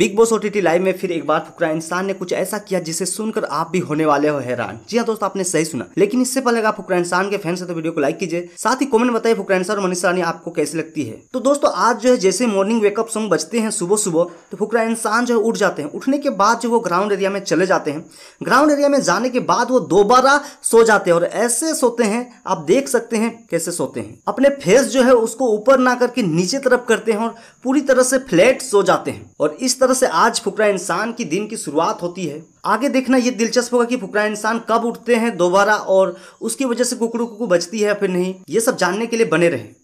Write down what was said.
big boss OTT live में फिर एक बार फुकरा इंसान ने कुछ ऐसा किया जिसे सुनकर आप भी होने वाले हो हैरान जी हाँ दोस्तों आपने सही सुना लेकिन इससे पहले आप फुकरा इंसान के फैन से तो वीडियो को लाइक कीजिए साथ ही कमेंट बताइए फुकरा इंसान और मनीष रानी आपको कैसी लगती है तो दोस्तों आज जो है जैसे मॉर्निंग वेकअप सॉन्ग बजते हैं सुबह सुबह तो फुकरा इंसान जो है उठ जाते हैं उठने के बाद जो वो ग्राउंड एरिया में चले जाते हैं ग्राउंड एरिया में जाने के बाद वो दोबारा सो जाते हैं और ऐसे सोते हैं आप देख सकते हैं कैसे सोते हैं अपने फेस जो है उसको ऊपर ना करके नीचे तरफ करते हैं और पूरी तरह से फ्लैट सो जाते हैं और इस तरह से आज फुकरा इंसान की दिन की शुरुआत होती है आगे देखना ये दिलचस्प होगा कि फुकरा इंसान कब उठते हैं दोबारा और उसकी वजह से कुकड़ू कुकू बचती है या फिर नहीं ये सब जानने के लिए बने रहें